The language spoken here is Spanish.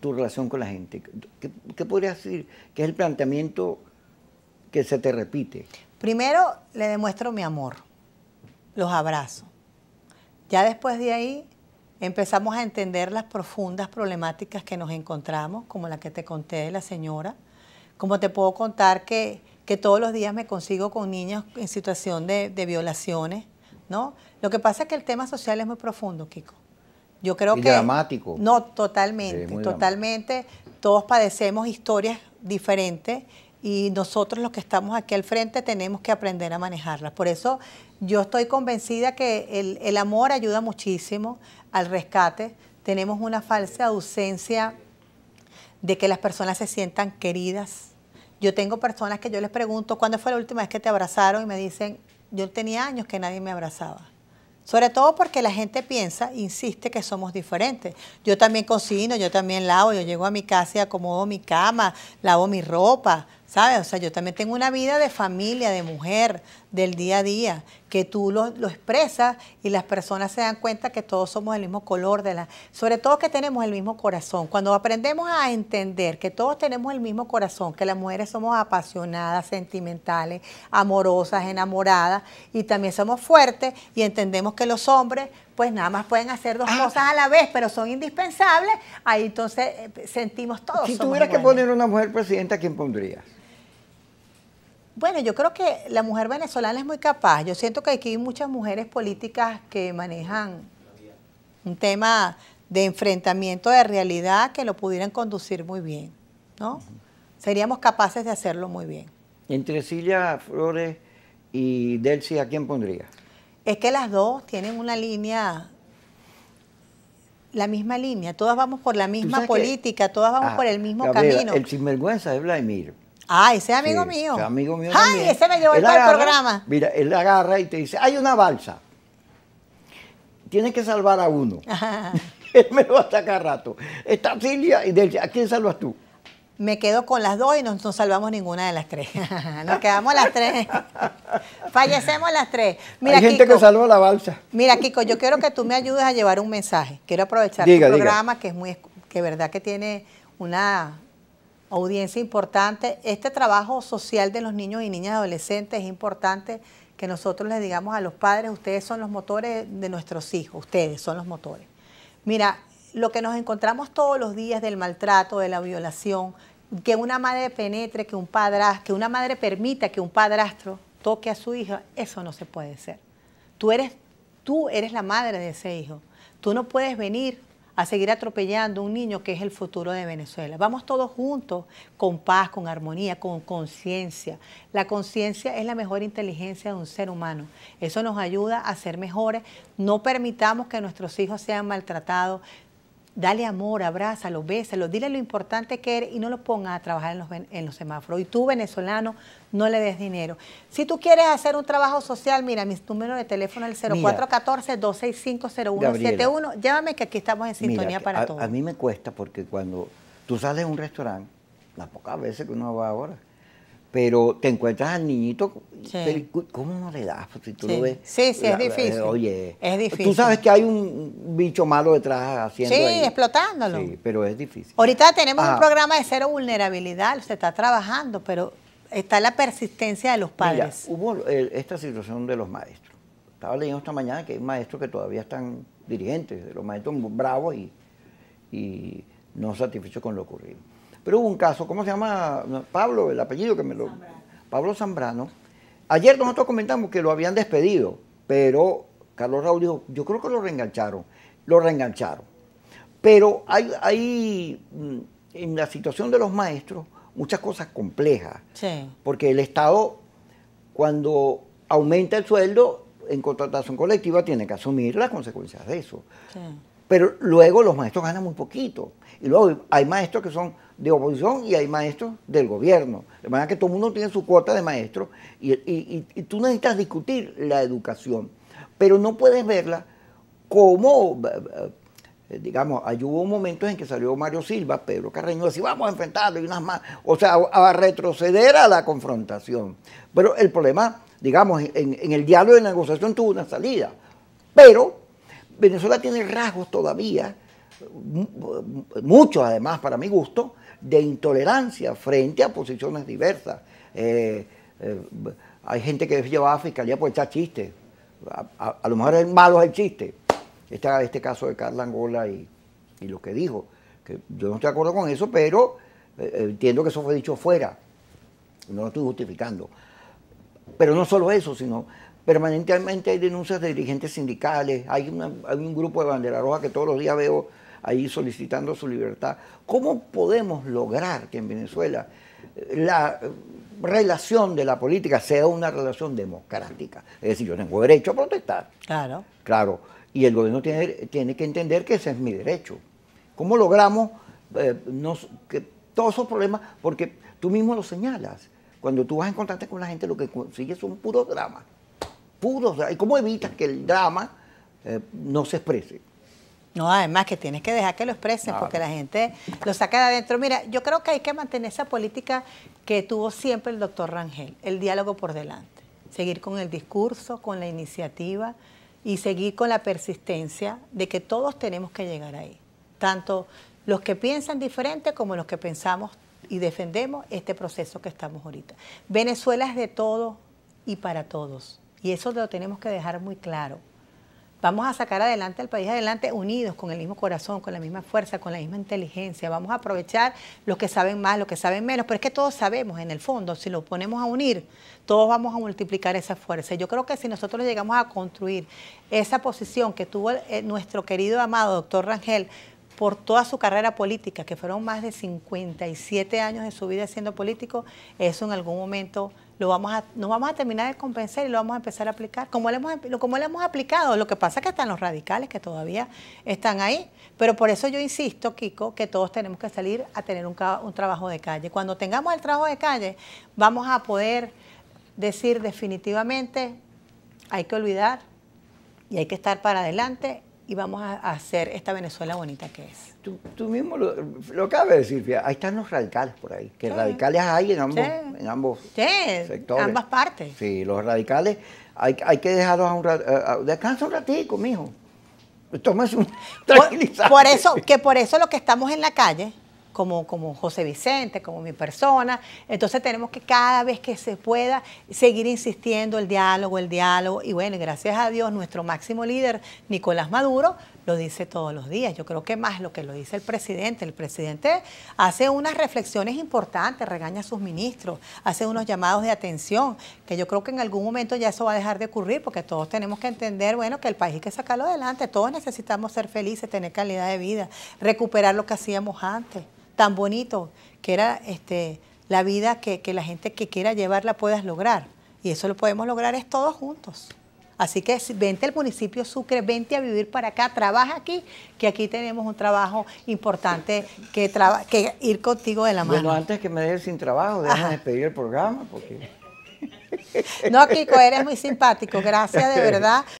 tu relación con la gente? ¿Qué, ¿Qué, podrías decir ¿Qué es el planteamiento que se te repite? Primero le demuestro mi amor, los abrazo. Ya después de ahí empezamos a entender las profundas problemáticas que nos encontramos, como la que te conté de la señora, como te puedo contar que, todos los días me consigo con niños en situación de, de violaciones, ¿no? Lo que pasa es que el tema social es muy profundo, Kiko. Yo creo que... Dramático. No, totalmente, totalmente. Todos padecemos historias diferentes y nosotros los que estamos aquí al frente tenemos que aprender a manejarlas. Por eso yo estoy convencida que el amor ayuda muchísimo al rescate. Tenemos una falsa ausencia de que las personas se sientan queridas. Yo tengo personas que yo les pregunto, ¿cuándo fue la última vez que te abrazaron? Y me dicen, yo tenía años que nadie me abrazaba. Sobre todo porque la gente piensa, insiste que somos diferentes. Yo también cocino, yo también lavo, yo llego a mi casa y acomodo mi cama, lavo mi ropa, ¿sabes? O sea, yo también tengo una vida de familia, de mujer, del día a día, que tú lo, expresas y las personas se dan cuenta que todos somos el mismo color de la, sobre todo que tenemos el mismo corazón. Cuando aprendemos a entender que todos tenemos el mismo corazón, que las mujeres somos apasionadas, sentimentales, amorosas, enamoradas y también somos fuertes y entendemos que los hombres pues nada más pueden hacer dos ah. cosas a la vez, pero son indispensables, ahí entonces eh, sentimos todos. Si tuvieras que poner una mujer presidenta, ¿quién pondrías? Bueno, yo creo que la mujer venezolana es muy capaz. Yo siento que aquí hay muchas mujeres políticas que manejan un tema de enfrentamiento de realidad que lo pudieran conducir muy bien, ¿no? Seríamos capaces de hacerlo muy bien. Entre Silvia Flores y Delcy, ¿a quién pondría? Es que las dos tienen una línea, la misma línea, todas vamos por la misma política, todas vamos ah, por el mismo camino. El sinvergüenza es Vladimir Ah, ese es amigo mío. amigo mío. Ay, ese me llevó el programa. Mira, él agarra y te dice, hay una balsa. Tienes que salvar a uno. él me lo va a rato. Está Silvia y dice, ¿a quién salvas tú? Me quedo con las dos y no, salvamos ninguna de las tres. Nos quedamos las tres. Fallecemos las tres. Mira, Hay gente que salvó la balsa. Mira, Kiko, yo quiero que tú me ayudes a llevar un mensaje. Quiero aprovechar el programa, que es muy, que verdad que tiene una audiencia importante. Este trabajo social de los niños y niñas adolescentes es importante que nosotros les digamos a los padres, ustedes son los motores de nuestros hijos, ustedes son los motores. Mira, lo que nos encontramos todos los días del maltrato, de la violación, que una madre penetre, que un padrastro, que una madre permita que un padrastro toque a su hija, eso no se puede ser. Tú eres, tú eres la madre de ese hijo. Tú no puedes venir a seguir atropellando un niño que es el futuro de Venezuela. Vamos todos juntos, con paz, con armonía, con conciencia. La conciencia es la mejor inteligencia de un ser humano. Eso nos ayuda a ser mejores. No permitamos que nuestros hijos sean maltratados, Dale amor, abrázalo, bésalo, dile lo importante que eres y no lo pongas a trabajar en los, semáforos. Y tú, venezolano, no le des dinero. Si tú quieres hacer un trabajo social, mira, mi número de teléfono es el 0414-265-0171. Llámame que aquí estamos en sintonía para todo. todos. A mí me cuesta porque cuando tú sales de un restaurante, las pocas veces que uno va ahora, pero te encuentras al niñito, ¿cómo no le das? Pues, si tú lo ves. Sí, sí, es difícil. oye, es difícil. Tú sabes que hay un bicho malo detrás haciendo. Sí, explotándolo. Sí, pero es difícil. Ahorita tenemos un programa de cero vulnerabilidad, se está trabajando, pero está la persistencia de los padres. hubo eh, esta situación de los maestros. Estaba leyendo esta mañana que hay maestros que todavía están dirigentes, los maestros bravos y no satisfechos con lo ocurrido. Pero hubo un caso, ¿cómo se llama? Pablo, el apellido que me lo... Pablo Zambrano. Ayer nosotros comentamos que lo habían despedido, pero Carlos Raúl dijo, yo creo que lo reengancharon. Lo reengancharon. Pero hay, hay mm, en la situación de los maestros muchas cosas complejas. Porque el Estado, cuando aumenta el sueldo en contratación colectiva, tiene que asumir las consecuencias de eso. Pero luego los maestros ganan muy poquito. Y luego hay maestros que son de oposición y hay maestros del gobierno. De manera que todo el mundo tiene su cuota de maestros y, tú necesitas discutir la educación, pero no puedes verla como, eh, eh, digamos, hay hubo momentos en que salió Mario Silva, Pedro Carreño, así vamos a enfrentarlo y unas más, o sea, a retroceder a la confrontación. Pero el problema, digamos, en, en el diálogo de negociación tuvo una salida, pero Venezuela tiene rasgos todavía mucho además para mi gusto, de intolerancia frente a posiciones diversas. Eh, eh, hay gente que lleva a fiscalía por echar chistes. A, lo mejor es malo el chiste. Está este caso de Carla Angola y, lo que dijo. Que yo no estoy de acuerdo con eso, pero eh, entiendo que eso fue dicho fuera. No lo estoy justificando. Pero no solo eso, sino permanentemente hay denuncias de dirigentes sindicales. Hay, hay un grupo de bandera roja que todos los días veo ahí solicitando su libertad. ¿Cómo podemos lograr que en Venezuela la relación de la política sea una relación democrática? Es decir, yo tengo derecho a protestar. Claro. Claro. Y el gobierno tiene, tiene que entender que ese es mi derecho. ¿Cómo logramos eh, que todos esos problemas? Porque tú mismo lo señalas. Cuando tú vas en contacto con la gente, lo que consigues es un puro Puros ¿Y cómo evitas que el drama eh, no se exprese? No, además que tienes que dejar que lo expresen porque la gente lo saca de adentro. Mira, yo creo que hay que mantener esa política que tuvo siempre el doctor Rangel, el diálogo por delante, seguir con el discurso, con la iniciativa y seguir con la persistencia de que todos tenemos que llegar ahí, tanto los que piensan diferente como los que pensamos y defendemos este proceso que estamos ahorita. Venezuela es de todo y para todos, y eso lo tenemos que dejar muy claro. Vamos a sacar adelante al país adelante unidos, con el mismo corazón, con la misma fuerza, con la misma inteligencia. Vamos a aprovechar los que saben más, los que saben menos, pero es que todos sabemos en el fondo, si lo ponemos a unir, todos vamos a multiplicar esa fuerza. Yo creo que si nosotros llegamos a construir esa posición que tuvo eh, nuestro querido amado doctor Rangel, por toda su carrera política, que fueron más de 57 años de su vida siendo político, eso en algún momento lo vamos a, nos vamos a terminar de compensar y lo vamos a empezar a aplicar, como le hemos, como hemos aplicado. Lo que pasa es que están los radicales que todavía están ahí, pero por eso yo insisto, Kiko, que todos tenemos que salir a tener un, un trabajo de calle. Cuando tengamos el trabajo de calle, vamos a poder decir definitivamente, hay que olvidar y hay que estar para adelante y vamos a hacer esta Venezuela bonita que es. Tú, mismo lo, lo acabas decir, ahí están los radicales por ahí, que radicales hay en ambos, sí. en ambos ambas partes. Sí, los radicales hay, que dejarlos a un ratito, descansa un ratico, mijo. tomas un por, por eso, que por eso lo que estamos en la calle como, como José Vicente, como mi persona. Entonces tenemos que cada vez que se pueda seguir insistiendo el diálogo, el diálogo. Y bueno, gracias a Dios, nuestro máximo líder, Nicolás Maduro, lo dice todos los días. Yo creo que más lo que lo dice el presidente. El presidente hace unas reflexiones importantes, regaña a sus ministros, hace unos llamados de atención, que yo creo que en algún momento ya eso va a dejar de ocurrir, porque todos tenemos que entender, bueno, que el país hay que sacarlo adelante, todos necesitamos ser felices, tener calidad de vida, recuperar lo que hacíamos antes tan bonito, que era este, la vida que, la gente que quiera llevarla puedas lograr. Y eso lo podemos lograr es todos juntos. Así que vente al municipio Sucre, vente a vivir para acá, trabaja aquí, que aquí tenemos un trabajo importante que, que ir contigo de la mano. Bueno, antes que me dejes sin trabajo, déjame despedir el programa porque... No, Kiko, eres muy simpático, gracias de verdad.